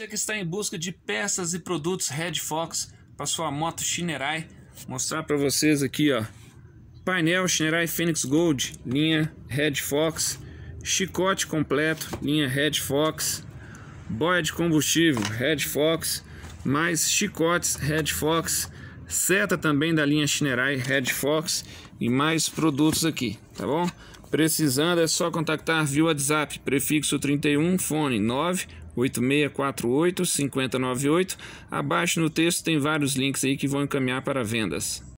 Você que está em busca de peças e produtos Red Fox para sua moto Shinerai, mostrar para vocês aqui, ó. Painel Shinerai Phoenix Gold, linha Red Fox, chicote completo, linha Red Fox, boia de combustível Red Fox, mais chicotes Red Fox, seta também da linha Shinerai Red Fox e mais produtos aqui, tá bom? Precisando é só contactar via WhatsApp, prefixo 31, fone 98648 5098. Abaixo no texto tem vários links aí que vão encaminhar para vendas.